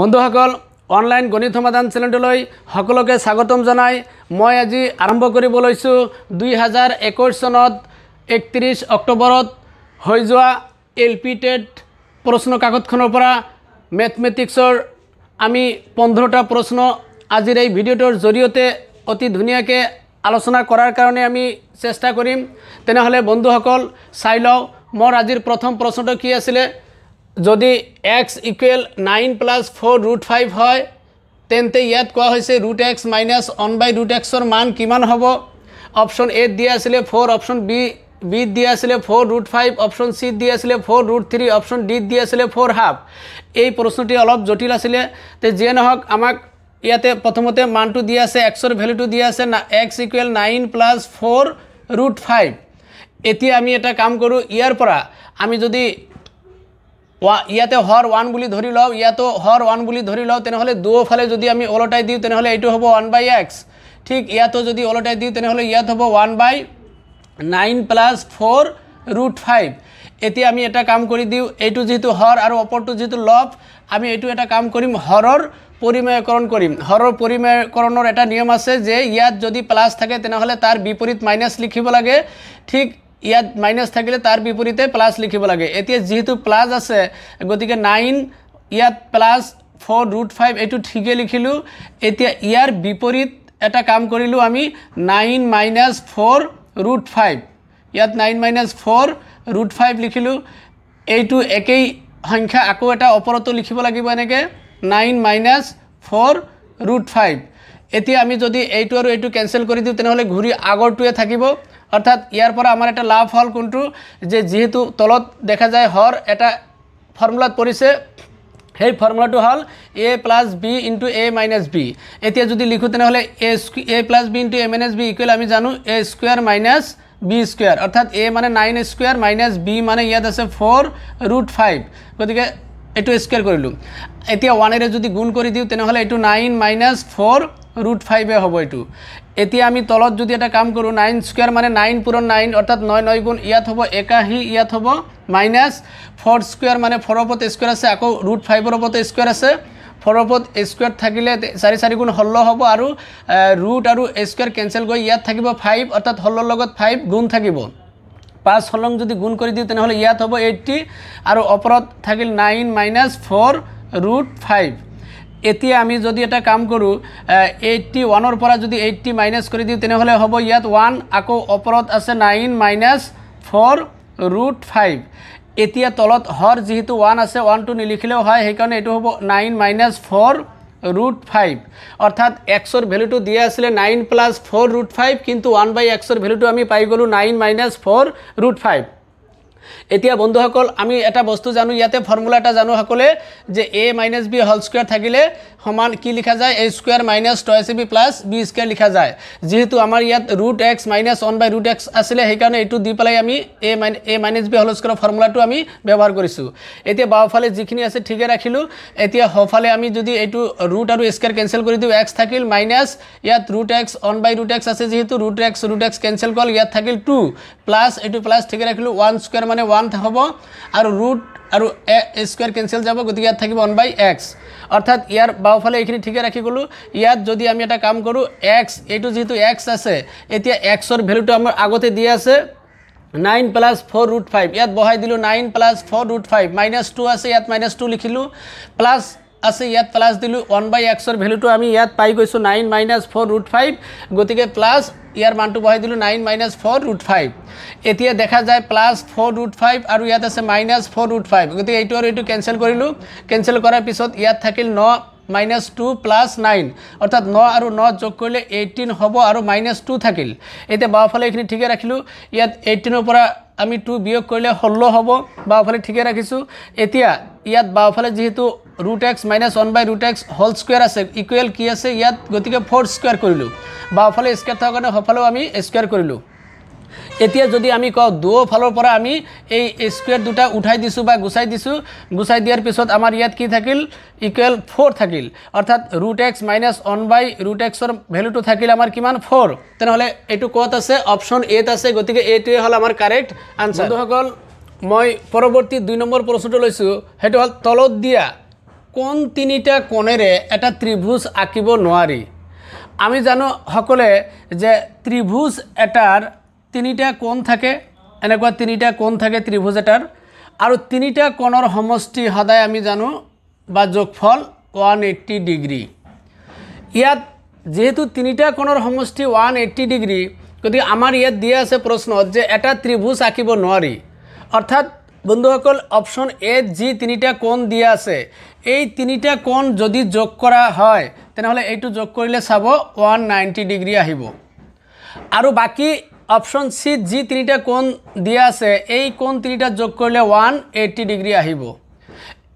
বন্ধুসকল অনলাইন গণিত সমাধান চেনেলটোলৈ সকলোকে স্বাগতম জনাই মই আজি আৰম্ভ কৰিব লৈছোঁ দুই হাজাৰ একৈছ চনত একত্ৰিছ অক্টোবৰত হৈ যোৱা এল পি টেট প্ৰশ্ন কাকতখনৰ পৰা মেথমেটিক্সৰ আমি পোন্ধৰটা প্ৰশ্ন আজিৰ এই ভিডিঅ'টোৰ জৰিয়তে অতি ধুনীয়াকৈ আলোচনা কৰাৰ কাৰণে আমি চেষ্টা কৰিম তেনেহ'লে বন্ধুসকল চাই লওঁ মোৰ আজিৰ প্ৰথম প্ৰশ্নটো কি আছিলে যদি x equal nine plus four root five হয় তেন্তে ইয়াত কোয়া হয়েছে root x minus one by root এক্সর মান কিমান হব অপশন এ দিয়ে আসলে ফোর অপশন বি বি দিয়ে আসলে four root five option C দিয়ে আসলে four root three option D দিয়ে আসলে ফোর হাফ এই প্রশ্নটি অল্প জটিল আসলে তো যে নহক আমাক ইয়াতে প্রথমতে মানটু দিয়ে আছে এক্সর ভ্যালুটু দিয়ে আছে না x equal nine plus four root five এটি আমি এটা কাম করো ইয়ারপরা আমি যদি ইয়াতে হৰ ওৱান বুলি ধৰি লওঁ ইয়াতো হৰ ওৱান বুলি ধৰি লওঁ তেনেহ'লে দুয়োফালে যদি আমি অলটাই দিওঁ তেনেহ'লে এইটো হ'ব ওৱান বাই এক্স ঠিক ইয়াতো যদি ওলটাই দিওঁ তেনেহ'লে ইয়াত হ'ব one by nine plus four root five এতিয়া আমি এটা কাম কৰি দিওঁ এইটো যিহেতু হৰ আৰু অপৰটো যিহেতু লভ আমি এইটো এটা কাম কৰিম হৰৰ পৰিমেয়কৰণ কৰিম হৰৰ পৰিমেয়কৰণৰ এটা নিয়ম আছে যে ইয়াত যদি প্লাছ থাকে তেনেহ'লে তাৰ বিপৰীত মাইনাছ লিখিব লাগে ঠিক ইয়াত মাইনাছ থাকিলে তাৰ বিপৰীতে প্লাছ লিখিব লাগে এতিয়া যিহেতু প্লাছ আছে গতিকে নাইন ইয়াত প্লাছ ফ'ৰ ৰুট ফাইভ এইটো ঠিকে লিখিলোঁ এতিয়া ইয়াৰ বিপৰীত এটা কাম কৰিলোঁ আমি nine minus four root five ইয়াত nine minus four root five লিখিলোঁ এইটো একেই সংখ্যা আকৌ এটা ওপৰতো লিখিব লাগিব এনেকৈ nine minus four root five এতিয়া আমি যদি এইটো আৰু এইটো কেঞ্চেল কৰি দিওঁ তেনেহ'লে ঘূৰি আগৰটোৱে থাকিব অর্থাৎ ইয়ার পর আমার একটা লাভ হল কোনটো যে যেহেতু তলত দেখা যায় হর এটা ফর্মুলাত পরিছে সেই ফর্মুলাটো হল a plus b into a minus b এতিয়া যদি লিখো তেনেহলে a a plus b into minus b equal আমি জানো a square minus b square অর্থাৎ এ মানে নাইন স্কোয়ার মাইনাস বি মানে ইয়াত আছে ফোর রুট ফাইভ গতি এই স্কোয়ার করলো এতিয়া ওয়ানের যদি গুণ করে দিও তেনহলে এই নাইন মাইনাস ফোর রুট ফাইভে হব এই এতিয়া আমি তলত যদি এটা কাম করো নাইন স্কোয়ার মানে নাইন পুরো নাইন অর্থাৎ নয় নয় গুণ ইয়াত হব একাহি ইয়াত হব মাইনাস ফোর স্কোয়ার মানে ফোর ওপর স্কোয়ার আছে আকো রুট ফাইভের ওপর স্কোয়ার আছে ফোর ওপর স্কোয়ার থাকলে চারি চারি গুণ ষোল হব আর রুট আর স্কোয়ার কেনসেল গিয়ে ইয়াত থাকবে ফাইভ অর্থাৎ ষোলোর ফাইভ গুণ থাকবে পাঁচ হলং যদি গুণ করে দিও তেহলে ইয়াত হব এইটটি আর অপরত থাকিল nine minus four root five এতিয়া আমি যদি এটা কাম কৰোঁ এইটটি ওৱানৰ পৰা যদি এইটটি মাইনাস কৰি দিওঁ তেনেহ'লে হব ইয়াত ওৱান আকৌ ওপৰত আছে nine minus four root five এতিয়া তলত হৰ যিহেতু ওৱান আছে ওয়ানটু নিলিখিলেও হয় সেইকাৰণে এইটো হব nine minus four root five অৰ্থাৎ এক্সৰ ভেলুটো দিয়া আছিলে nine plus four root five কিন্তু ওৱান বাই এক্সৰ ভেলুটো আমি পাই গ'লোঁ nine minus four root five এতিয়া বন্ধুসকল আমি এটা বস্তু জানো ইয়াতে ফৰ্মুলা এটা জানো সকলে যে এ মাইনাস বি হল স্কোৱাৰ থাকিলে সমান কি লিখা যায় A square minus two AC B plus B square লিখা যায় যিহেতু আমাৰ ইয়াত root x minus one by root x আছিলে সেইকাৰণে এইটো দি পেলাই আমি এ এ মাইনাস বি হল স্কোয়াৰ ফৰ্মুলাটো আমি ব্যৱহাৰ কৰিছোঁ এতিয়া বাওঁফালে যিখিনি আছে ঠিকে ৰাখিলোঁ এতিয়া হফালে আমি যদি এইটো ৰুট আৰু স্কোয়াৰ কেনচেল কৰি দিওঁ এক্স থাকিল মাইনাস ইয়াত root x one by root x আছে যিহেতু root x root x cancel কল ইয়াত থাকিল টু প্লাস এইটো প্লাস ঠিকে ৰাখিলোঁ ওৱান স্কোৱাৰ মানে ওৱান ওয়ান হব আর রুট আর স্কোয়ার কেনসেল যাব গতি ইয়াত থাকবে ওয়ান বাই এক্স অর্থাৎ ইয়ার বাহুফলে এইখানে ঠিকই রাখি গলো ইয়াত যদি আমি এটা কাম করু এক্স এইটু যেহেতু এক্স আছে এতিয়া এক্সর ভ্যালুটা আমার আগতে দিয়ে আছে nine plus four root five ইয়াত বহাই দিল nine plus four root five minus two আছে ইয়াত মাইনাস টু লিখিলু প্লাস আছে ইয়াত প্লাছ দিলোঁ ওৱান বাই এক্সৰ ভেলুটো আমি ইয়াত পাই গৈছোঁ nine minus four root five গতিকে প্লাছ ইয়াৰ মানটা বহাই দিলোঁ nine minus four root five এতিয়া দেখা যায় প্লাছ ফ'ৰ ৰুট ফাইভ আৰু ইয়াত আছে মাইনাছ ফ'ৰ ৰুট ফাইভ গতিকে এইটো আৰু এইটো ক্যানসেল কৰিলোঁ কেনচেল কৰাৰ পিছত ইয়াত থাকিল ন মাইনাছ টু প্লাছ নাইন অৰ্থাৎ ন আৰু ন যোগ কৰিলে এইটিন হব আৰু মাইনাছ টু থাকিল এতিয়া বাওঁফালে এইখিনি ঠিকে ৰাখিলোঁ ইয়াত এইটিনৰ পৰা আমি টু বিয়োগ কৰিলে ষোল্ল হব বাওফলে ঠিকে ৰাখিছোঁ এতিয়া ইয়াত বাওঁফালে যিহেতু root x minus 1 by root x whole square as equal key as yet go to four square curlu. Bafalo is catagon of follow me a square curlu. Etia Jodi Amico duo follow for ami a square duta utai disu by gusai disu gusai dear episode amar yet key thakil equal four thakil or that root x minus 1 by root x or value to thakil amar kiman four. Then ole a to quota say option eight as a go to a to a halamar correct answer. মই পৰৱৰ্তী 2 number প্ৰশ্নটো লৈছো হেটো হল তলত দিয়া কোন তিনিটা কোণেৰে এটা ত্ৰিভুজ আঁকিব নোৱাৰি আমি জানো সকলে যে ত্ৰিভুজ এটাৰ তিনিটা কোণ থাকে এনেকুৱা তিনিটা কোণ থাকে ত্ৰিভুজ এটাৰ আৰু তিনিটা কোণৰ সমষ্টি সদায় আমি জানো বা যোগফল ওৱান এইট্টি ডিগ্ৰী ইয়াত যিহেতু তিনিটা কোণৰ সমষ্টি ওৱান এইট্টি ডিগ্ৰী গতিকে আমাৰ ইয়াত দিয়া আছে প্ৰশ্নত যে এটা ত্ৰিভুজ আঁকিব নোৱাৰি অৰ্থাৎ বন্ধুসকল অপশ্যন এ যি তিনিটা কোণ দিয়া আছে এই তিনিটা কোণ যদি যোগ করা হয় তাহলে এইটো যোগ করলে চাব ওয়ান নাইনটি ডিগ্রি আহিব। আর বাকি অপশন সি যে তিনিটা কোণ দিয়া আছে এই কোণ তিনিটা যোগ করলে ওয়ান এইটি ডিগ্রি আহিব।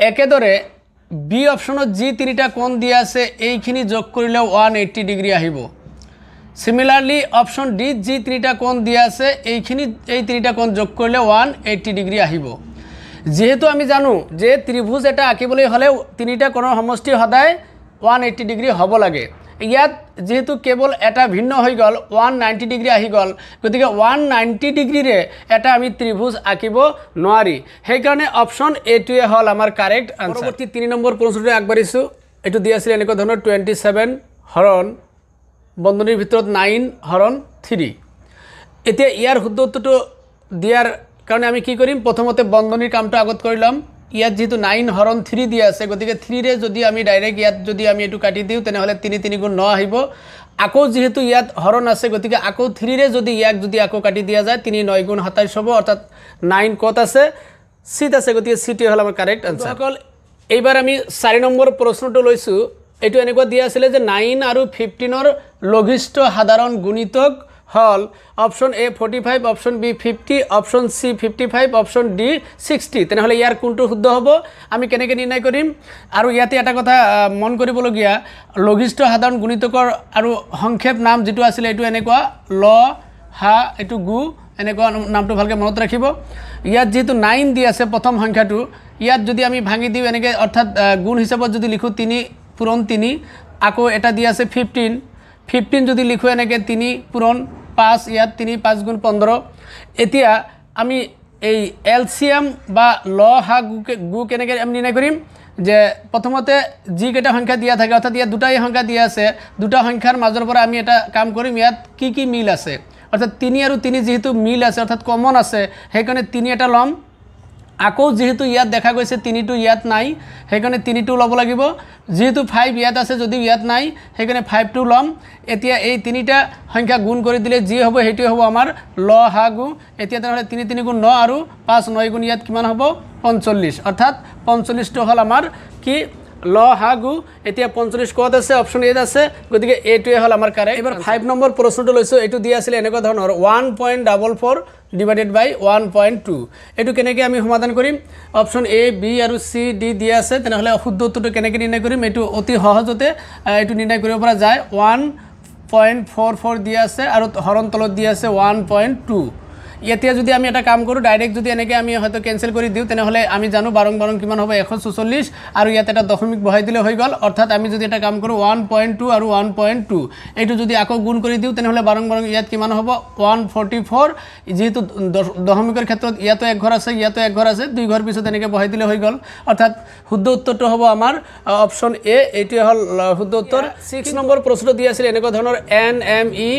একদরে বি অপশনত যে তিনিটা কোণ দিয়া আছে এইখিনি যোগ করলে ওয়ান এইটি ডিগ্রি আহিব। সিমিলারলি অপশন ডি যে তিনিটা কোণ দিয়া আছে এইখিনি এই তিনিটা কোণ যোগ করলে ওয়ান এইটি ডিগ্রি আহিব। যিহেতু আমি জানো যে ত্ৰিভুজ এটা আঁকিবলৈ হ'লে তিনিটা কোণৰ সমষ্টি সদায় ওৱান এইটি ডিগ্ৰী হ'ব লাগে ইয়াত যিহেতু কেৱল এটা ভিন্ন হৈ গ'ল ওৱান নাইণ্টি ডিগ্ৰী আহি গ'ল গতিকে ওৱান নাইণ্টি ডিগ্ৰীৰে এটা আমি ত্ৰিভুজ আঁকিব নোৱাৰি সেইকাৰণে অপশ্যন এইটোৱে হ'ল আমাৰ কাৰেক্ট আনচাৰ তিনি নম্বৰ প্ৰশ্নটোৱে আগবাঢ়িছোঁ এইটো দি আছিলে এনেকুৱা ধৰণৰ টুৱেণ্টি ছেভেন হৰণ বন্ধনীৰ ভিতৰত নাইন হৰণ থ্ৰী এতিয়া ইয়াৰ শুদ্ধ দিয়াৰ কাৰণ আমি কি কৰিম প্ৰথমতে বন্ধনীৰ কামটো আগত কৰি ল'ম ইয়াত যেহেতু নাইন হৰণ থ্ৰী দিয়া আছে গতিকে থ্ৰীৰে যদি আমি ডাইৰেক্ট ইয়াত যদি আমি এইটো কাটি দিওঁ তেনেহ'লে তিনি তিন গুণ ন আহিব আকৌ যিহেতু ইয়াত হৰণ আছে গতিকে আকৌ থ্ৰীৰে যদি ইয়াক যদি আকৌ কাটি দিয়া যায় তিনি নয় গুণ সাতাইছ হব অৰ্থাৎ নাইন কত আছে সিট আছে গতিকে চিটেই হল আমাৰ কাৰেক্ট আনচাৰ অকল এইবাৰ আমি চাৰি নম্বৰ প্ৰশ্নটো লৈছোঁ এইটো এনেকুৱা দিয়া আছিলে যে নাইন আৰু ফিফটিনৰ লঘিষ্ঠ সাধাৰণ গুণিতক হল option A forty five option B fifty option C fifty five option D sixty তেন ইয়ার কোনটো শুদ্ধ হব আমি কেনে নির্ণয় করিম আর ইয়াতে এটা কথা মন করবলিয়া লঘিষ্ঠ সাধারণ গুণিতকর আর সংক্ষেপ নাম যেটা আসলে এই এনেকা ল হা এটু গু এনেকা নামটো ভালকে মনত রাখব ইয়াত যেহেতু নাইন দি আছে প্রথম সংখ্যাটো ইয়াত যদি আমি ভাঙি দিও এনেকে অর্থাৎ গুণ হিসাবত যদি লিখো তিনি পূরণ তিনি আকো এটা দি আছে ফিফটিন ফিফটিন যদি লিখো এনেকে তিনি পূরণ পাঁচ ইয়াত তিনি পাঁচ গুণ পোন্ধৰ এতিয়া আমি এই এলচিয়াম বা ল হা গু গু কেনেকৈ আমি নিৰ্ণয় কৰিম যে প্ৰথমতে যিকেইটা সংখ্যা দিয়া থাকে অৰ্থাৎ ইয়াত দুটাই সংখ্যা দিয়া আছে দুটা সংখ্যাৰ মাজৰ পৰা আমি এটা কাম কৰিম ইয়াত কি কি মিল আছে অৰ্থাৎ তিনি আৰু তিনি যিহেতু মিল আছে অৰ্থাৎ কমন আছে সেইকাৰণে তিনি এটা ল'ম আকৌ যিহেতু ইয়াত দেখা গৈছে তিনিটো ইয়াত নাই সেইকাৰণে তিনিটো ল'ব লাগিব যিহেতু ফাইভ ইয়াত আছে যদিও ইয়াত নাই সেইকাৰণে ফাইভটো ল'ম এতিয়া এই তিনিটা সংখ্যা গুণ কৰি দিলে যি হ'ব সেইটোৱে হ'ব আমাৰ ল হা গু এতিয়া তেনেহ'লে তিনি তিনি গুণ ন আৰু পাঁচ ন গুণ ইয়াত কিমান হ'ব পঞ্চল্লিছ অৰ্থাৎ পঞ্চল্লিছটো হ'ল আমাৰ কি ল হা গু এতিয়া পঞ্চল্লিছ ক'ত আছে অপশ্যন এত আছে গতিকে এইটোৱে হ'ল আমাৰ কাৰে এইবাৰ ফাইভ নম্বৰ প্ৰশ্নটো লৈছোঁ এইটো দিয়া আছিলে এনেকুৱা ধৰণৰ one point double four divided by one point two এইটো কেনেকৈ আমি সমাধান কৰিম অপশ্যন এ বি আৰু চি ডি দিয়া আছে তেনেহ'লে শুদ্ধ উত্তৰটো কেনেকৈ নিৰ্ণয় কৰিম এইটো অতি সহজতে এইটো নিৰ্ণয় কৰিব পৰা যায় ওৱান পইণ্ট ফ'ৰ ফ'ৰ দিয়া আছে আৰু হৰণ তলত দিয়া আছে ওৱান পইণ্ট টু এতিয়া যদি আমি এটা কাম কৰোঁ ডাইৰেক্ট যদি এনেকৈ আমি হয়তো কেঞ্চেল কৰি দিওঁ তেনেহ'লে আমি জানো বাৰং বাৰং কিমান হ'ব এশ চৌচল্লিছ আৰু ইয়াত এটা দশমিক বহাই দিলে হৈ গ'ল অৰ্থাৎ আমি যদি এটা কাম কৰোঁ ওৱান পইণ্ট টু আৰু ওৱান পইণ্ট টু এইটো যদি আকৌ গুণ কৰি দিওঁ তেনেহ'লে বাৰং বাৰং ইয়াত কিমান হ'ব ওৱান ফৰ্টি ফ'ৰ যিহেতু দশমিকৰ ক্ষেত্ৰত ইয়াতো এক ঘৰ আছে ইয়াতো এক ঘৰ আছে দুই ঘৰ পিছত এনেকৈ বহাই দিলে হৈ গ'ল অৰ্থাৎ শুদ্ধ উত্তৰটো হ'ব আমাৰ অপশ্যন এ এইটোৱে হ'ল শুদ্ধ উত্তৰ ছিক্স নম্বৰ প্ৰশ্ন দি আছিল এনেকুৱা ধৰণৰ N M E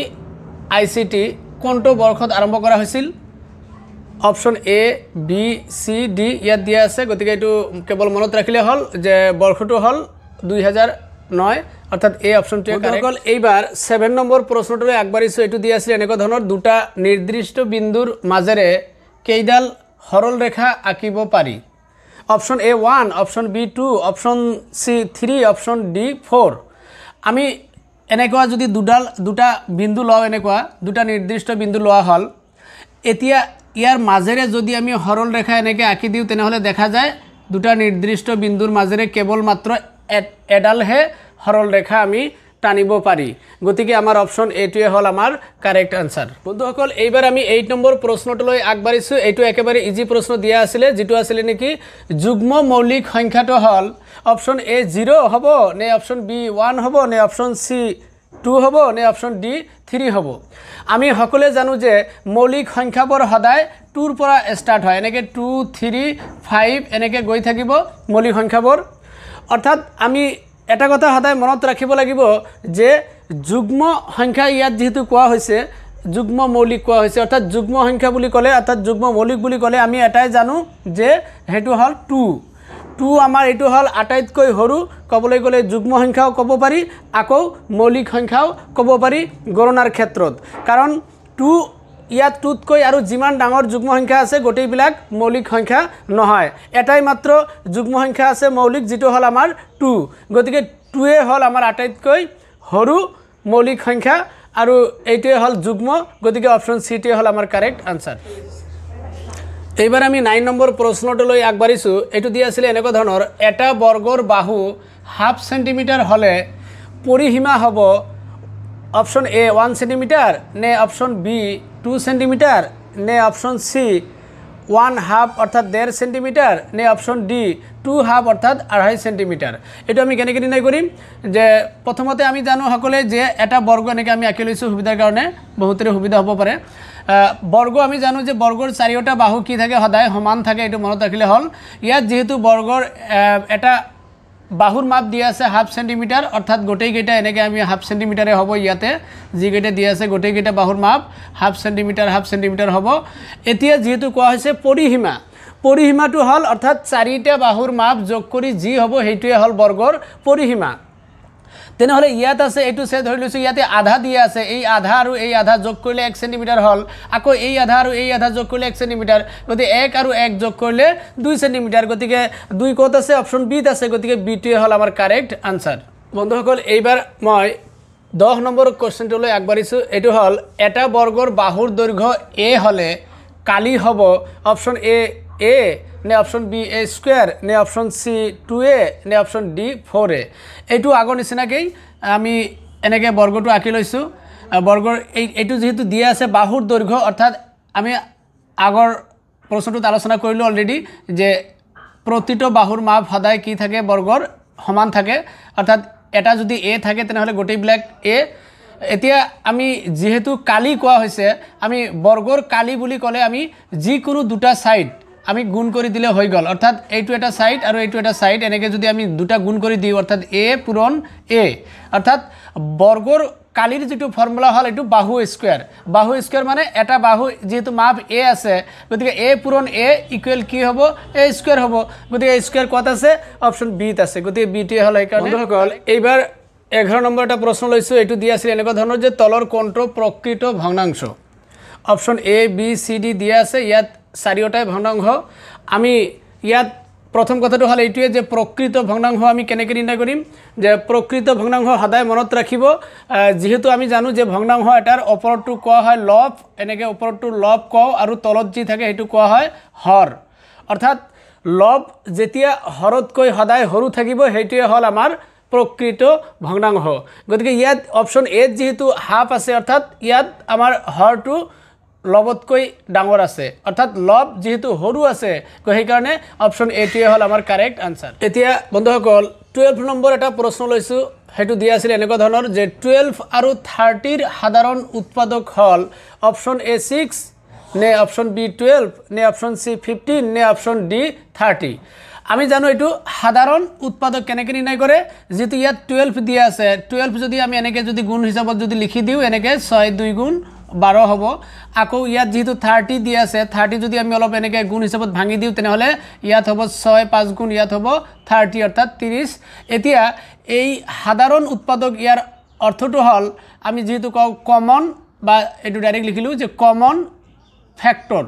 I C T কোনটো বৰ্ষত আৰম্ভ কৰা হৈছিল option A B C D ইয়াত দিয়া আছে গতিকে এইটো কেৱল মনত ৰাখিলে হ'ল যে বৰ্ষটো হ'ল দুই হাজাৰ নয় অৰ্থাৎ এই অপশ্যনটোৱে অকল এইবাৰ ছেভেন নম্বৰ প্ৰশ্নটোলৈ আগবাঢ়িছোঁ এইটো দিয়া আছিল এনেকুৱা ধৰণৰ দুটা নিৰ্দিষ্ট বিন্দুৰ মাজেৰে কেইডাল সৰল ৰেখা আঁকিব পাৰি option A one option B two option C three option D four আমি এনেকুৱা যদি দুডাল দুটা বিন্দু লওঁ এনেকুৱা দুটা নিৰ্দিষ্ট বিন্দু লোৱা হ'ল এতিয়া ইয়াৰ মাজেৰে যদি আমি সৰল ৰেখা এনেকৈ আঁকি দিওঁ তেনেহ'লে দেখা যায় দুটা নিৰ্দিষ্ট বিন্দুৰ মাজেৰে কেৱল মাত্ৰ এডালহে সৰল ৰেখা আমি টানিব পারি গতিকে আমার অপশন এইটে হল আমার কারেক্ট আনসার বন্ধু সকল এইবার আমি এইট নম্বর প্রশ্নটলে আগবাড়িছো এই একবারে ইজি প্রশ্ন দিয়া আসে যেটা আসলে নাকি যুগ্ম মৌলিক সংখ্যাটা হল অপশন এ জিরো হব নে অপশন বি ওয়ান হব নে অপশন সি টু হব নে অপশন ডি থ্রি হব আমি সকলে জানো যে মৌলিক সংখ্যাবর সদায় টুরপরা স্টার্ট হয় এনেকে টু থ্রি ফাইভ এনেকে গৈ থাকিব মৌলিক সংখ্যাবর অর্থাৎ আমি এটা কথা সদায় মনত ৰাখিব লাগিব যে যুগ্ম সংখ্যা ইয়াত যিহেতু কোৱা হৈছে যুগ্ম মৌলিক কোৱা হৈছে অৰ্থাৎ যুগ্ম সংখ্যা বুলি ক'লে অৰ্থাৎ যুগ্ম মৌলিক বুলি ক'লে আমি এটাই জানো যে সেইটো হ'ল টু টু আমাৰ এইটো হ'ল আটাইতকৈ সৰু ক'বলৈ গ'লে যুগ্ম সংখ্যাও ক'ব পাৰি আকৌ মৌলিক সংখ্যাও ক'ব পাৰি গণনাৰ ক্ষেত্ৰত কাৰণ টু ইয়াত টুতকৈ আৰু যিমান ডাঙৰ যুগ্ম সংখ্যা আছে গোটেইবিলাক মৌলিক সংখ্যা নহয় এটাই মাত্ৰ যুগ্ম সংখ্যা আছে মৌলিক যিটো হ'ল আমাৰ টু গতিকে টুৱে হ'ল আমাৰ আটাইতকৈ সৰু মৌলিক সংখ্যা আৰু এইটোৱে হ'ল যুগ্ম গতিকে অপশ্যন চিটোৱে হ'ল আমাৰ কাৰেক্ট আনচাৰ এইবাৰ আমি নাইন নম্বৰ প্ৰশ্নটো লৈ আগবাঢ়িছোঁ এইটো দিয়া আছিলে এনেকুৱা ধৰণৰ এটা বৰ্গৰ বাহু হাফ চেণ্টিমিটাৰ হ'লে পৰিসীমা হ'ব অপশ্যন এ ওৱান চেণ্টিমিটাৰ নে অপশ্যন বি টু সেন্টিমিটার নে অপশন সি ওয়ান হাফ অর্থাৎ দেড় সেন্টিমিটার নে অপশন ডি টু হাফ অর্থাৎ আড়াই সেন্টিমিটার এটা আমি কেনেকে নির্ণয় কৰিম যে প্ৰথমতে আমি জানো সকলোৱে যে এটা বৰ্গ এনেকৈ আমি আঁকি লৈছোঁ সুবিধাৰ কাৰণে বহুতৰে সুবিধা হ'ব পাৰে বৰ্গ আমি জানো যে বৰ্গৰ চাৰিওটা বাহু কি থাকে সদায় সমান থাকে এইটো মনত ৰাখিলে হ'ল ইয়াত যিহেতু বৰ্গৰ এটা বাহুর মাপ দিয়ে আছে হাফ সেন্টিমিটার অর্থাৎ গোটেইকেইটা এনেকে আমি হাফ সেন্টিমিটারে হব ইয়াতে যিকেইটা দিয়ে আছে গোটেইকেইটা বাহুর মাপ হাফ সেন্টিমিটার হাফ সেন্টিমিটার হব এতিয়া যেহেতু কোয়া হয়েছে পরিসীমা পরিসীমাটা হল অর্থাৎ চারিটা বাহুর মাপ যোগ করে যি হব সেইটাই হল বর্গর পরিসীমা তেনেহ'লে ইয়াত আছে এইটো চে ধৰি লৈছোঁ ইয়াতে আধা দিয়া আছে এই আধা আৰু এই আধা যোগ কৰিলে এক চেণ্টিমিটাৰ হ'ল আকৌ এই আধা আৰু এই আধা যোগ কৰিলে এক চেণ্টিমিটাৰ গতিকে এক আৰু এক যোগ কৰিলে দুই চেণ্টিমিটাৰ গতিকে দুই ক'ত আছে অপশ্যন বিত আছে গতিকে বিটোৱে হ'ল আমাৰ কাৰেক্ট আনচাৰ বন্ধুসকল এইবাৰ মই দহ নম্বৰ কুৱেশ্যনটোলৈ আগবাঢ়িছোঁ এইটো হ'ল এটা বৰ্গৰ বাহুৰ দৈৰ্ঘ্য এ হ'লে কালি হ'ব অপশ্যন এ এ নে অপশন বি এ স্কুয়াৰ নে অপশ্যন চি টু এ নে অপশ্যন ডি ফ'ৰ এ এইটো আগৰ নিচিনাকেই আমি এনেকৈ বৰ্গটো আঁকি লৈছোঁ বৰ্গৰ এই এইটো যিহেতু দিয়া আছে বাহুৰ দৈৰ্ঘ্য অৰ্থাৎ আমি আগৰ প্ৰশ্নটোত আলোচনা কৰিলোঁ অলৰেডি যে প্ৰতিটো বাহুৰ মাপ সদায় কি থাকে বৰ্গৰ সমান থাকে অৰ্থাৎ এটা যদি এ থাকে তেনেহ'লে গোটেইবিলাক এ এতিয়া আমি যিহেতু কালি কোৱা হৈছে আমি বৰ্গৰ কালি বুলি ক'লে আমি যিকোনো দুটা ছাইড আমি গুণ কৰি দিলে হৈ গল অৰ্থাৎ এইটো এটা সাইড আৰু এইটো এটা সাইড এনেকৈ যদি আমি দুটা গুণ কৰি দিওঁ অৰ্থাৎ এ পূৰণ এ অৰ্থাৎ বৰ্গৰ কালিৰ যিটো ফৰ্মুলা হল এইটো বাহু স্কোয়াৰ বাহু স্কোয়াৰ মানে এটা বাহু যিহেতু মাপ এ আছে গতিকে এ পূৰণ এ ইকুৱেল কি হব এ স্কোয়ার হব গতিকে গতি স্কোয়ার কত আছে অপশ্যন বিত আছে গতিকে বি বিটি হল এইকার এইবার এগারো নম্বর একটা প্রশ্ন লইছো এইটু দিয়ে আছে এনেকা ধরনের যে তলৰ কণ্ঠ প্ৰকৃত ভগ্নাংশ option A B C D দিয়া আছে ইয়াত চাৰিওটাই ভগ্নাংশ আমি ইয়াত প্ৰথম কথাটো হ'ল এইটোৱে যে প্ৰকৃত ভগ্নাংশ আমি কেনেকৈ নিৰ্ণয় কৰিম যে প্ৰকৃত ভগ্নাংশ সদায় মনত ৰাখিব যিহেতু আমি জানো যে ভগ্নাংশ এটাৰ ওপৰতটো কোৱা হয় লভ এনেকৈ ওপৰতটো লভ কওঁ আৰু তলত যি থাকে সেইটো কোৱা হয় হৰ অৰ্থাৎ লভ যেতিয়া হৰতকৈ সদায় সৰু থাকিব সেইটোৱে হ'ল আমাৰ প্ৰকৃত ভগ্নাংশ গতিকে ইয়াত অপশ্যন এত যিহেতু হাফ আছে অৰ্থাৎ ইয়াত আমাৰ হৰটো লবতকৈ ডাঙৰ আছে অৰ্থাৎ লব যিহেতু সৰু আছে সেইকাৰণে অপশ্যন এইটোৱে হ'ল আমাৰ কাৰেক্ট আনচাৰ এতিয়া বন্ধুসকল টুৱেল্ভ নম্বৰ এটা প্ৰশ্ন লৈছোঁ সেইটো দিয়া আছিল এনেকুৱা ধৰণৰ যে টুৱেল্ভ আৰু থাৰ্টিৰ সাধাৰণ উৎপাদক হ'ল অপশ্যন এ ছিক্স নে অপশ্যন বি টুৱেল্ভ নে অপশ্যন চি ফিফটিন নে অপশ্যন ডি থাৰ্টি আমি জানো এইটো সাধাৰণ উৎপাদক কেনেকৈ নিৰ্ণয় কৰে যিটো ইয়াত টুৱেল্ভ দিয়া আছে টুৱেল্ভ যদি আমি এনেকৈ যদি গুণ হিচাপত যদি লিখি দিওঁ এনেকৈ ছয় দুই গুণ বাৰ হ'ব আকৌ ইয়াত যিহেতু থাৰ্টি দি আছে থাৰ্টি যদি আমি অলপ এনেকৈ গুণ হিচাপত ভাঙি দিওঁ তেনেহ'লে ইয়াত হ'ব ছয় পাঁচ গুণ ইয়াত হ'ব থাৰ্টি অৰ্থাৎ ত্ৰিছ এতিয়া এই সাধাৰণ উৎপাদক ইয়াৰ অৰ্থটো হ'ল আমি যিহেতু কওঁ কমন বা এইটো ডাইৰেক্ট লিখিলোঁ যে কমন ফেক্টৰ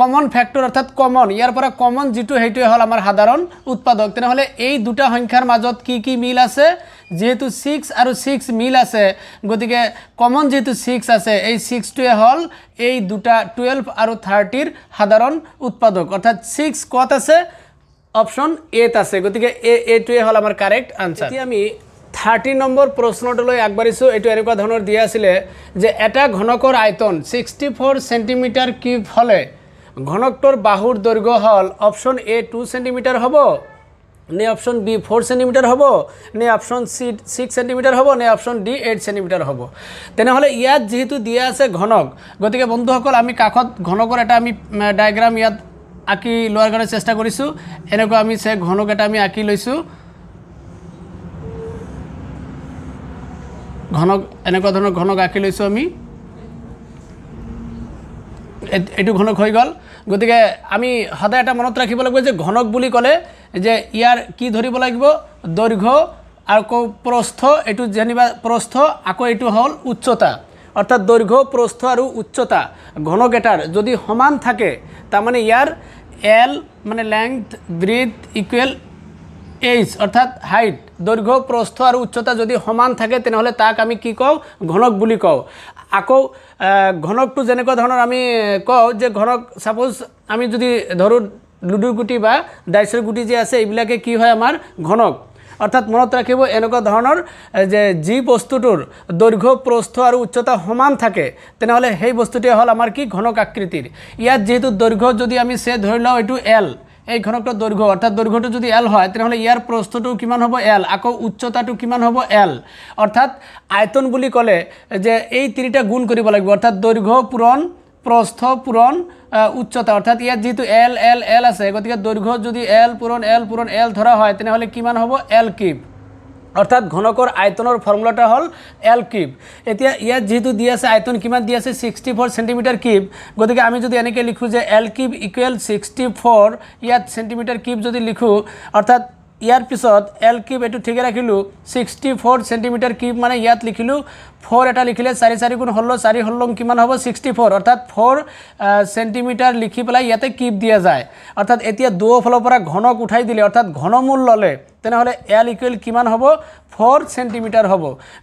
কমন ফ্যাক্টর অর্থাৎ কমন ইয়াৰ পৰা কমন যিটো সেইটোৱে হ'ল আমাৰ সাধাৰণ উৎপাদক তেনেহ'লে এই দুটা সংখ্যাৰ মাজত কি কি মিল আছে যিহেতু ছিক্স আৰু ছিক্স মিল আছে গতিকে কমন যিহেতু ছিক্স আছে এই ছিক্সটোৱে হ'ল এই দুটা টুৱেল্ভ আৰু থাৰ্টিৰ সাধাৰণ উৎপাদক অৰ্থাৎ ছিক্স ক'ত আছে অপশ্যন এত আছে গতিকে এ এইটোৱে হ'ল আমাৰ কাৰেক্ট আনচাৰ এতিয়া আমি থাৰ্টি নম্বৰ প্ৰশ্নটোলৈ আগবাঢ়িছোঁ এইটো এনেকুৱা ধৰণৰ দিয়া আছিলে যে এটা ঘনকৰ আয়তন ছিক্সটি ফ'ৰ চেণ্টিমিটাৰ কিউব হ'লে ঘনকটোর বাহুর দৈর্ঘ্য হল অপশন এ টু সেন্টিমিটার হব নে অপশন বি ফোর সেন্টিমিটার হব নে অপশন সি সিক্স সেন্টিমিটার হব নে অপশন ডি এইট সেন্টিমিটার হব তেনেহ'লে ইয়াত যিহেতু দিয়া আছে ঘনক গতিকে বন্ধুসকল আমি কাষত ঘনকৰ এটা আমি ডায়েগ্ৰাম ইয়াত আঁকি লোৱাৰ কাৰণে চেষ্টা কৰিছোঁ এনেকুৱা আমি চে ঘনক এটা আমি আঁকি লৈছোঁ ঘনক এনেকুৱা ধৰণৰ ঘনক আঁকি লৈছোঁ আমি এইটো ঘনক হৈ গ'ল গতিকে আমি সদায় এটা মনত ৰাখিব লাগিব যে ঘনক বুলি কলে যে ইয়াৰ কি ধৰিব লাগিব দৈৰ্ঘ্য আকৌ প্ৰস্থ এইটো যেনিবা প্ৰস্থ আকৌ এইটো হল উচ্চতা অৰ্থাৎ দৈৰ্ঘ্য প্ৰস্থ আৰু উচ্চতা ঘনক এটাৰ যদি সমান থাকে তাৰমানে ইয়াৰ এল মানে লেংথ ব্ৰিথ ইকুৱেল এইচ অৰ্থাৎ হাইট দৈৰ্ঘ্য প্ৰস্থ আৰু উচ্চতা যদি সমান থাকে তেনেহ'লে তাক আমি কি কওঁ ঘনক বুলি কওঁ আকৌ ঘনকটো যেনেকুৱা ধৰণৰ আমি কওঁ যে ঘনক ছাপ'জ আমি যদি ধৰোঁ লুডু গুটি বা ডাইচৰ গুটি যে আছে এইবিলাকে কি হয় আমাৰ ঘনক অৰ্থাৎ মনত ৰাখিব এনেকুৱা ধৰণৰ যে যি বস্তুটোৰ দৈৰ্ঘ্য প্ৰস্থ আৰু উচ্চতা সমান থাকে তেনেহ'লে সেই বস্তুটোৱে হ'ল আমাৰ কি ঘনক আকৃতিৰ ইয়াত যিহেতু দৈৰ্ঘ্য যদি আমি চে ধৰি লওঁ এইটো এল এই ঘনকটোৰ দৈৰ্ঘ্য অৰ্থাৎ দৈৰ্ঘ্যটো যদি এল হয় তেনেহ'লে ইয়াৰ প্ৰস্থটো কিমান হ'ব এল আকৌ উচ্চতাটো কিমান হ'ব এল অৰ্থাৎ আয়তন বুলি ক'লে যে এই তিনিটা গুণ কৰিব লাগিব অৰ্থাৎ দৈৰ্ঘ্য পূৰণ প্ৰস্থ পূৰণ উচ্চতা অৰ্থাৎ ইয়াত যিহেতু এল এল এল আছে গতিকে দৈৰ্ঘ্য যদি এল পূৰণ এল পূৰণ এল ধৰা হয় তেনেহ'লে কিমান হ'ব এল কিউব অৰ্থাৎ ঘনকৰ আয়তনেৰ ফৰ্মুলাটা হল এল কিউব এতিয়া ইয়াত যেহেতু দিয়ে আছে আয়তন কিমান দিয়ে আছে সিক্সটি ফোর সেন্টিমিটার কিউব গতিকে আমি যদি এনেকে লিখো যে L cube equal sixty four ইয়াত সেন্টিমিটাৰ কিউব যদি লিখো অৰ্থাৎ ইয়াৰ পিছত এল কিউব এইটো ঠিকে ৰাখিলোঁ ছিক্সটি ফ'ৰ চেণ্টিমিটাৰ কিউব মানে ইয়াত লিখিলোঁ ফ'ৰ এটা লিখিলে চাৰি চাৰি গুণ ষোল্ল চাৰি ষোল্ল কিমান হ'ব ছিক্সটি ফ'ৰ অৰ্থাৎ ফ'ৰ চেণ্টিমিটাৰ লিখি পেলাই ইয়াতে কিউব দিয়া যায় অৰ্থাৎ এতিয়া দুয়োফালৰ পৰা ঘনক উঠাই দিলে অৰ্থাৎ ঘনমূল ল'লে তেনেহ'লে এল ইকুৱেল কিমান হ'ব ফ'ৰ চেণ্টিমিটাৰ হ'ব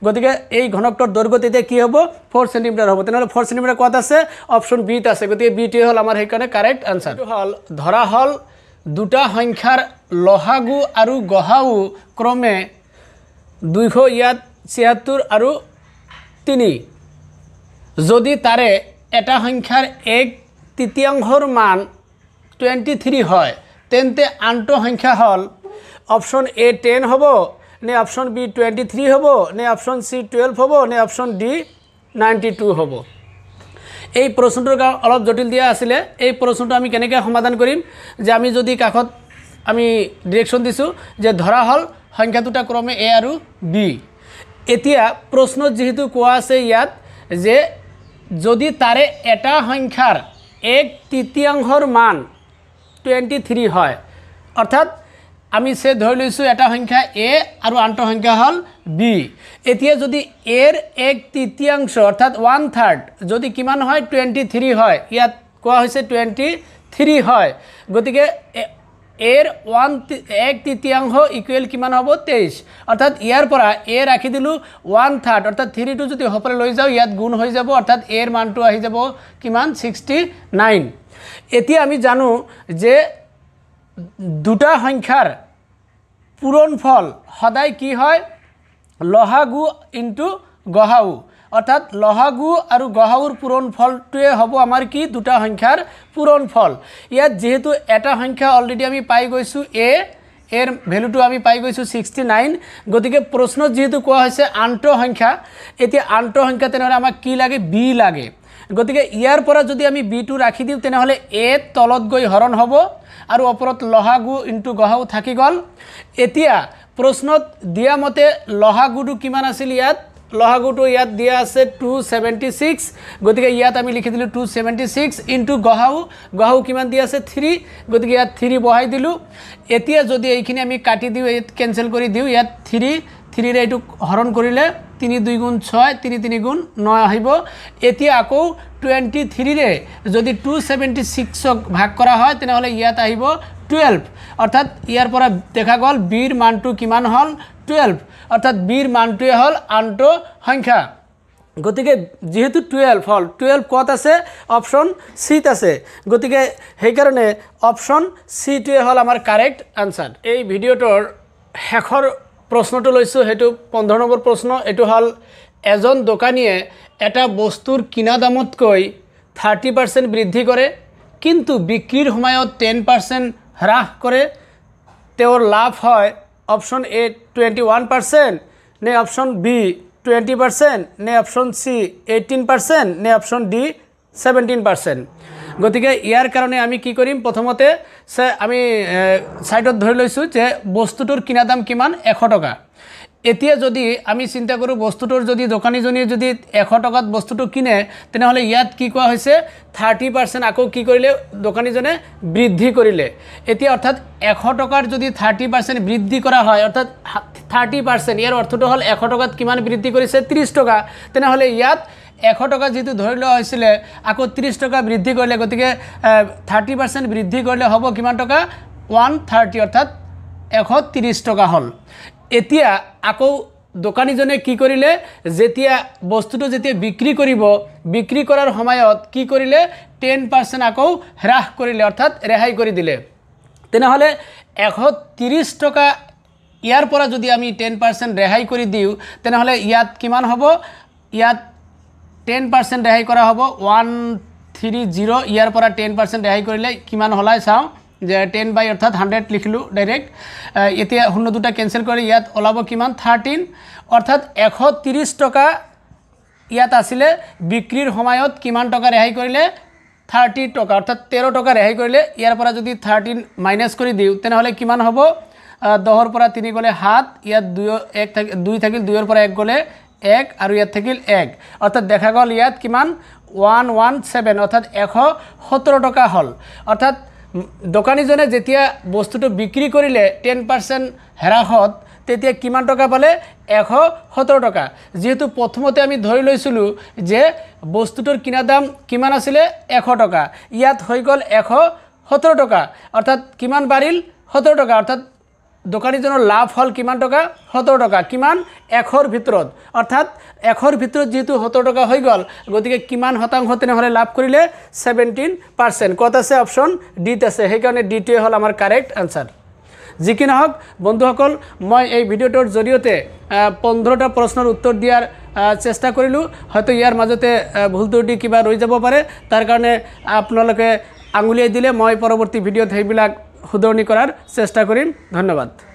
গতিকে এই ঘনকটোৰ দৈৰ্ঘ্য তেতিয়া কি হ'ব ফ'ৰ চেণ্টিমিটাৰ হ'ব তেনেহ'লে ফ'ৰ চেণ্টিমিটাৰ কোৱাত আছে অপশ্যন বিত আছে গতিকে বিটোৱে হ'ল আমাৰ সেইকাৰণে কাৰেক্ট আনচাৰটো হ'ল ধৰা হ'ল দুটা সংখ্যাৰ লহাগু আৰু গহাউ ক্ৰমে দুইশ ইয়াত ছিয়াত্তৰ আৰু তিনি যদি তাৰে এটা সংখ্যাৰ এক তৃতীয়াংশৰ মান টুৱেণ্টি থ্ৰী হয় তেন্তে আনটো সংখ্যা হল অপশ্যন এ টেন হব নে অপশ্যন বি টুৱেণ্টি থ্ৰী হব নে অপশ্যন চি টুয়েলভ হব নে অপশ্যন ডি নাইণ্টি টু হব এই প্ৰশ্নটোৰ কাৰণে অলপ জটিল দিয়া আছিলে এই প্ৰশ্নটো আমি কেনেকৈ সমাধান কৰিম যে আমি যদি কাষত আমি ডিৰেকশ্যন দিছোঁ যে ধৰা হ'ল সংখ্যা দুটা ক্ৰমে এ আৰু বি এতিয়া প্ৰশ্নত যিহেতু কোৱা আছে ইয়াত যে যদি তাৰে এটা সংখ্যাৰ এক তৃতীয়াংশৰ মান টুৱেণ্টি থ্ৰী হয় অৰ্থাৎ আমি সে ধৰি লৈছোঁ এটা সংখ্যা এ আৰু আনটো সংখ্যা হ'ল বি এতিয়া যদি এৰ এক তৃতীয়াংশ অৰ্থাৎ ওৱান থাৰ্ড যদি কিমান হয় টুৱেণ্টি থ্ৰী হয় ইয়াত কোৱা হৈছে টুৱেণ্টি থ্ৰী হয় গতিকে এৰ ওৱান এক তৃতীয়াংশ ইকুৱেল কিমান হ'ব তেইছ অৰ্থাৎ ইয়াৰ পৰা এ ৰাখি দিলোঁ ওৱান থাৰ্ড অৰ্থাৎ থ্ৰীটো যদি সফলে লৈ যাওঁ ইয়াত গুণ হৈ যাব অৰ্থাৎ এৰ মানটো আহি যাব কিমান ছিক্সটি নাইন এতিয়া আমি জানো যে দুটা সংখ্যাৰ পূৰণ ফল সদায় কি হয় লহাগু ইন্টু গহাউ অৰ্থাৎ লহাগু আৰু গহাউৰ পূৰণ ফলটোৱে হ'ব আমাৰ কি দুটা সংখ্যাৰ পূৰণ ফল ইয়াত যিহেতু এটা সংখ্যা অলৰেডি আমি পাই গৈছোঁ এ এৰ ভেলুটো আমি পাই গৈছোঁ ছিক্সটি নাইন গতিকে প্ৰশ্নত যিহেতু কোৱা হৈছে আন্তঃসংখ্যা এতিয়া আন্তঃসংখ্যা তেনেহ'লে আমাক কি লাগে বি লাগে গতিকে ইয়াৰ পৰা যদি আমি বিটো ৰাখি দিওঁ তেনেহ'লে এ তলত গৈ হৰণ হ'ব আৰু ওপৰত লহা গু ইনটো গহাও থাকি গ'ল এতিয়া প্ৰশ্নত দিয়া মতে লহা গুটো কিমান আছিল ইয়াত লহা গুটো ইয়াত দিয়া আছে টু ছেভেণ্টি ছিক্স গতিকে ইয়াত আমি লিখি দিলোঁ টু ছেভেণ্টি ছিক্স ইনটু গহাও গহাও কিমান দি আছে থ্ৰী গতিকে ইয়াত থ্ৰী বহাই দিলোঁ এতিয়া যদি এইখিনি আমি কাটি দিওঁ কেঞ্চেল কৰি দিওঁ ইয়াত থ্ৰী থ্ৰীৰে এইটো হৰণ কৰিলে তিনি দুই গুণ ছয় তিনি তিনি গুণ ন আহিব এতিয়া আকৌ টুৱেণ্টি থ্ৰীৰে যদি টু ছেভেণ্টি ছিক্সক ভাগ কৰা হয় তেনেহ'লে ইয়াত আহিব টুৱেলভ অৰ্থাৎ ইয়াৰ পৰা দেখা গ'ল বিৰ মানটো কিমান হ'ল টুৱেলভ অৰ্থাৎ বিৰ মানটোৱে হ'ল আনটো সংখ্যা গতিকে যিহেতু টুৱেলভ হ'ল টুৱেলভ ক'ত আছে অপশ্যন চিত আছে গতিকে সেইকাৰণে অপশ্যন চিটোৱে হ'ল আমাৰ কাৰেক্ট আনচাৰ এই ভিডিঅ'টোৰ শেষৰ প্ৰশ্নটো লৈছোঁ সেইটো পোন্ধৰ নম্বৰ প্ৰশ্ন এইটো হ'ল এজন দোকানীয়ে এটা বস্তুৰ কিনা দামতকৈ থাৰ্টি পাৰ্চেণ্ট বৃদ্ধি কৰে কিন্তু বিক্ৰীৰ সময়ত টেন পাৰ্চেণ্ট হ্ৰাস কৰে তেওঁৰ লাভ হয় option A twenty one percent নে অপশ্যন বি টুৱেণ্টি পাৰ্চেণ্ট নে অপশ্যন চি এইটিন পাৰ্চেণ্ট নে অপশ্যন ডি সেভেন্টিন পার্সেন্ট গতিকে ইয়াৰ কাৰণে আমি কি কৰিম প্ৰথমতে আমি ছাইডত ধৰি লৈছোঁ যে বস্তুটোৰ কিনা দাম কিমান এশ টকা এতিয়া যদি আমি চিন্তা কৰোঁ বস্তুটোৰ যদি দোকানীজনীয়ে যদি এশ টকাত বস্তুটো কিনে তেনেহলে ইয়াত কি কোৱা হৈছে থাৰ্টি পাৰ্চেণ্ট আকৌ কি কৰিলে দোকানীজনে বৃদ্ধি কৰিলে এতিয়া অৰ্থাৎ এশ টকাৰ যদি থাৰ্টি পাৰ্চেণ্ট বৃদ্ধি কৰা হয় অৰ্থাৎ থাৰ্টি পাৰ্চেণ্ট ইয়াৰ অৰ্থটো হল এশ টকাত কিমান বৃদ্ধি কৰিছে ত্ৰিছ টকা তেনেহলে ইয়াত এশ টকা যিটো ধৰি লোৱা হৈছিলে আকৌ ত্ৰিছ টকা বৃদ্ধি কৰিলে গতিকে থাৰ্টি পাৰ্চেণ্ট বৃদ্ধি কৰিলে হ'ব কিমান টকা ওৱান থাৰ্টি অৰ্থাৎ এশ ত্ৰিছ টকা হ'ল এতিয়া আকৌ দোকানীজনে কি কৰিলে যেতিয়া বস্তুটো যেতিয়া বিক্ৰী কৰিব বিক্ৰী কৰাৰ সময়ত কি কৰিলে টেন পাৰ্চেণ্ট আকৌ হ্ৰাস কৰিলে অৰ্থাৎ ৰেহাই কৰি দিলে তেনেহ'লে এশ ত্ৰিছ টকা ইয়াৰ পৰা যদি আমি টেন পাৰ্চেণ্ট ৰেহাই কৰি দিওঁ তেনেহ'লে ইয়াত কিমান হ'ব ইয়াত টেন পাৰ্চেণ্ট ৰেহাই কৰা হ'ব ওৱান থ্ৰী জিৰ' ইয়াৰ পৰা টেন পাৰ্চেণ্ট ৰেহাই কৰিলে কিমান হ'লে চাওঁ যে টেন বাই অৰ্থাৎ হাণ্ড্ৰেড লিখিলোঁ ডাইৰেক্ট এতিয়া শূন্য দুটা কেঞ্চেল কৰি ইয়াত ওলাব কিমান থাৰ্টিন অৰ্থাৎ এশ ত্ৰিছ টকা ইয়াত আছিলে বিক্ৰীৰ সময়ত কিমান টকা ৰেহাই কৰিলে থাৰ্টি টকা অৰ্থাৎ তেৰ টকা ৰেহাই কৰিলে ইয়াৰ পৰা যদি থাৰ্টিন মাইনাছ কৰি দিওঁ তেনেহ'লে কিমান হ'ব দহৰ পৰা তিনি গ'লে সাত ইয়াত দুই দুই থাকিল দুইৰ পৰা এক গ'লে এক আর ইয়াত থাকিল এক অর্থাৎ দেখা গ'ল ইয়াত কিমান ওৱান ওৱান ছেভেন অৰ্থাৎ এশ সত্তৰ টকা হ'ল অৰ্থাৎ দোকানীজনে যেতিয়া বস্তুটো বিক্ৰী কৰিলে টেন পাৰ্চেণ্ট হ্ৰাসত তেতিয়া কিমান টকা পালে এশ সত্তৰ টকা যিহেতু প্ৰথমতে আমি ধৰি লৈছিলোঁ যে বস্তুটোৰ কিনা দাম কিমান আছিলে এশ টকা ইয়াত হৈ গ'ল এশ সত্তৰ টকা অৰ্থাৎ কিমান বাঢ়িল সত্তৰ টকা অৰ্থাৎ দোকানীৰ জনৰ লাভ হ'ল কিমান টকা সত্তৰ টকা কিমান এশৰ ভিতৰত অৰ্থাৎ এশৰ ভিতৰত যিহেতু সত্তৰ টকা হৈ গ'ল গতিকে কিমান শতাংশ তেনেহ'লে লাভ কৰিলে ছেভেণ্টিন পাৰ্চেণ্ট ক'ত আছে অপশ্যন ডিট আছে সেইকাৰণে ডিটোৱে হ'ল আমাৰ কাৰেক্ট আনচাৰ যি কি নহওক বন্ধুসকল মই এই ভিডিঅ'টোৰ জৰিয়তে পোন্ধৰটা প্ৰশ্নৰ উত্তৰ দিয়াৰ চেষ্টা কৰিলোঁ হয়তো ইয়াৰ মাজতে ভুল ত্ৰুটি কিবা ৰৈ যাব পাৰে তাৰ কাৰণে আপোনালোকে আঙুলিয়াই দিলে মই পৰৱৰ্তী ভিডিঅ'ত সেইবিলাক হুদৌনি করার চেষ্টা করি ধন্যবাদ